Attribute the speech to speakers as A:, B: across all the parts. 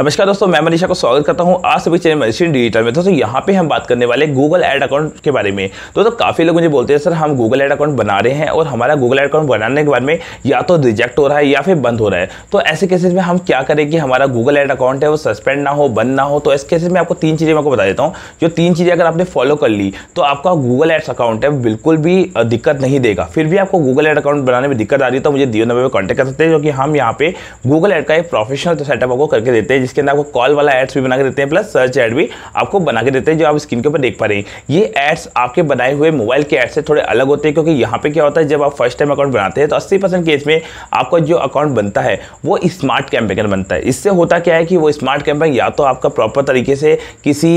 A: नमस्कार दोस्तों मैं मनीषा को स्वागत करता हूं आज सभी चैनल मनीषी डिजिटल में दोस्तों यहाँ पे हम बात करने वाले गूगल एड अकाउंट के बारे में दोस्तों काफ़ी लोग मुझे बोलते हैं सर हम गूगल एड अकाउंट बना रहे हैं और हमारा गूगल एड अकाउंट बनाने के बारे में या तो रिजेक्ट हो रहा है या फिर बंद हो रहा है तो ऐसे केसेस में हम क्या करें कि हमारा गूगल एड अकाउंट है वो सस्पेंड ना हो बंद ना हो तो ऐसे केसेज में आपको तीन चीज़ें मैं आपको बता देता हूँ जो तीन चीज़ें अगर आपने फॉलो कर ली तो आपका गूगल एड्स अकाउंट है बिल्कुल भी दिक्कत नहीं देगा फिर भी आपको गूगल एड अकाउंट बनाने में दिक्कत आ रही है तो मुझे दियो नंबर पर कॉन्टैक्ट कर सकते हैं क्योंकि हम यहाँ पे गूगल एड का एक प्रोफेशनल सेटअप आपको करके देते हैं जिसके अंदर आपको कॉल वाला एड्स भी बना के देते हैं प्लस सर्च एड भी आपको बना के देते हैं जो आप स्क्रीन के ऊपर देख पा रहे हैं ये एड्स आपके बनाए हुए मोबाइल के एड्स से थोड़े अलग होते हैं क्योंकि यहाँ पे क्या होता है जब आप फर्स्ट टाइम अकाउंट बनाते हैं तो अस्सी केस में आपका जो अकाउंट बनता है वो स्मार्ट कैंपेन बनता है इससे होता क्या है कि वो स्मार्ट कैंपेन या तो आपका प्रॉपर तरीके से किसी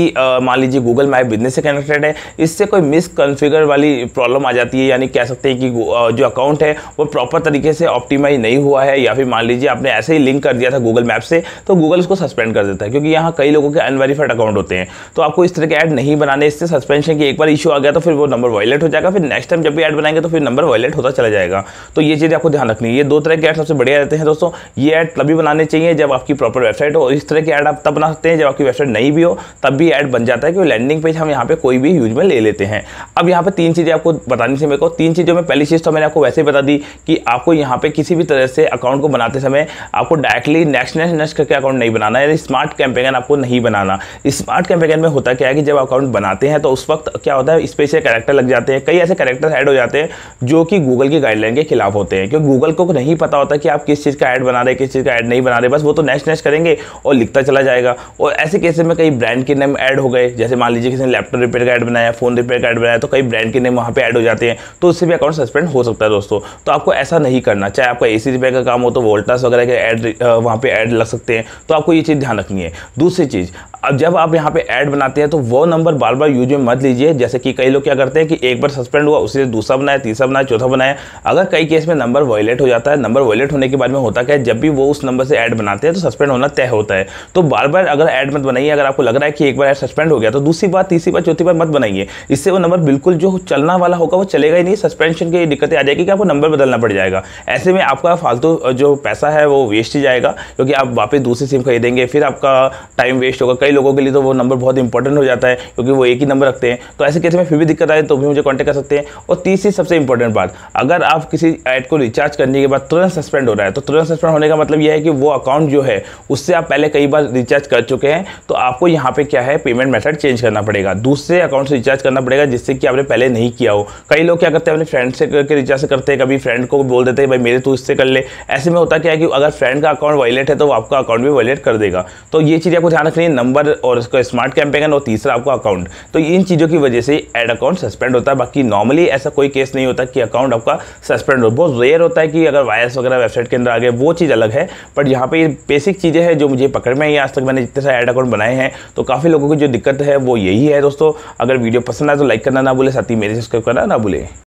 A: मान लीजिए गूगल माई बिजनेस से कनेक्टेड है इससे कोई मिसकन्फिगर वाली प्रॉब्लम आ जाती है यानी कह सकते हैं कि जो अकाउंट है वो प्रॉपर तरीके से ऑप्टिमाइज नहीं हुआ है या फिर मान लीजिए आपने ऐसे ही लिंक कर दिया था गूगल मैप से तो गूगल उसको सस्पेंड कर देता है क्योंकि यहाँ कई लोगों के अनवेरीफाइड अकाउंट होते हैं तो आपको इस तरह के ऐड नहीं बनाने इससे सस्पेंशन की एक बार इशू आ गया तो फिर वो नंबर वायलेट हो जाएगा फिर नेक्स्ट टाइम जब भी ऐड बनाएंगे तो फिर नंबर वायलेट होता चला जाएगा तो ये चीज़ आपको ध्यान रखनी है ये दो तरह के ऐड सबसे बढ़िया रहते हैं दोस्तों ये ऐड तभी बनाने चाहिए जब आपकी प्रॉपर वेबसाइट हो इस तरह के ऐड आप तब बना सकते हैं जब आपकी वेबसाइट नहीं भी हो तब भी ऐड बन जाता है क्योंकि लैंडिंग पेज हम यहाँ पे कोई भी यूज में ले लेते हैं अब यहाँ पे तीन चीज़ें आपको बतानी थी मेरे को तीन चीज़ों में पहली चीज़ तो मैंने आपको वैसे ही बता दी कि आपको यहाँ पे किसी भी तरह से अकाउंट को बनाते समय आपको डायरेक्टली नेक्स्ट नेक्स्ट नेक्स्ट करके अकाउंट नहीं बनाना बनाना है स्मार्ट कैंपेगन आपको नहीं बनाना स्मार्ट कैंपेगन में होता क्या है कि जब अकाउंट बनाते हैं तो उस वक्त क्या होता है स्पेशल कैरेक्टर लग जाते हैं कई ऐसे कैरेक्टर ऐड हो जाते हैं जो कि गूगल की गाइडलाइन के खिलाफ होते हैं क्योंकि गूगल को नहीं पता होता कि आप किस चीज़ का ऐड बना रहे किस चीज़ का ऐड नहीं बना रहे बस वो तो नेक्स्ट नेक्स्ट करेंगे और लिखता चला जाएगा और ऐसे केसेस में कई ब्रांड के नेम ऐड हो गए जैसे मान लीजिए किसी ने लैपटॉप रिपेयर का ऐड बनाया फ़ोन रिपेयर का ऐड बनाया तो कई ब्रांड के नेम वहाँ पर ऐड हो जाते हैं तो उससे भी अकाउंट सस्पेंड हो सकता है दोस्तों तो आपको ऐसा नहीं करना चाहे आपका ए सी रिपेयर का काम हो तो वोल्टास वगैरह के ऐड वहाँ पर ऐड लग सकते हैं तो आपको ये ये चीज़ ध्यान रखनी है दूसरी चीज़ अब जब आप यहाँ पे ऐड बनाते हैं तो वो नंबर बार बार यूज में मत लीजिए जैसे कि कई लोग क्या करते हैं कि एक बार सस्पेंड हुआ उससे दूसरा बनाया तीसरा बनाया चौथा बनाया अगर कई केस में नंबर वॉयलेट हो जाता है नंबर वॉयलेट होने के बाद में होता क्या है जब भी वो उस नंबर से ऐड बनाते हैं तो सस्पेंड होना तय होता है तो बार बार अगर ऐड मत बनाइए अगर आपको लग रहा है कि एक बार ऐड सस्पेंड हो गया तो दूसरी बार तीसरी बार चौथी बार मत बनाइए इससे वो नंबर बिल्कुल जो चलना वाला होगा वो चलेगा ही नहीं सस्पेंशन की दिक्कतें आ जाएगी कि आपको नंबर बदलना पड़ जाएगा ऐसे में आपका फालतू जो पैसा है वो वेस्ट ही जाएगा क्योंकि आप वापस दूसरी सिम खरीद देंगे फिर आपका टाइम वेस्ट होगा कई लोगों के लिए तो वो नंबर बहुत इंपॉर्टेंट हो जाता है क्योंकि वो एक ही नंबर रखते हैं तो ऐसे केस में फिर भी दिक्कत आए तो भी मुझे कॉन्टैक्ट कर सकते हैं और तीसरी सबसे इंपॉर्टेंट बात अगर आप किसी ऐड को रिचार्ज करने के बाद तुरंत सस्पेंड हो रहा है तो तुरंत सस्पेंड होने का मतलब यह है कि वो अकाउंट जो है उससे आप पहले कई बार रिचार्ज कर चुके हैं तो आपको यहाँ पे क्या है पेमेंट मेथड चेंज करना पड़ेगा दूसरे अकाउंट से रिचार्ज करना पड़ेगा जिससे कि आपने पहले नहीं किया हो कई लोग क्या करते हैं अपने फ्रेंड से करके रिचार्ज करते हैं कभी फ्रेंड को बोल देते हैं भाई मेरे तू इससे कर ले ऐसे में होता क्या है कि अगर फ्रेंड का अकाउंट वॉलेट है तो आपका अकाउंट भी वॉलेट कर कर देगा तो ये चीज़ आपको ध्यान रखनी है नंबर और उसका स्मार्ट कैंपेगन और तीसरा आपका अकाउंट तो इन चीज़ों की वजह से एड अकाउंट सस्पेंड होता है बाकी नॉर्मली ऐसा कोई केस नहीं होता कि अकाउंट आपका सस्पेंड हो बहुत रेयर होता है कि अगर वायरस वगैरह वेबसाइट के अंदर आ गए वो चीज़ अलग है बट यहाँ पर बेसिक चीज़ें हैं जो मुझे पकड़ में आई आज तक मैंने जितने सारे एड अकाउंट बनाए हैं तो काफ़ी लोगों की जो दिक्कत है वो यही है दोस्तों अगर वीडियो पसंद आए तो लाइक करना ना भूले साथ ही मेरे सब्सक्राइब करना ना भूले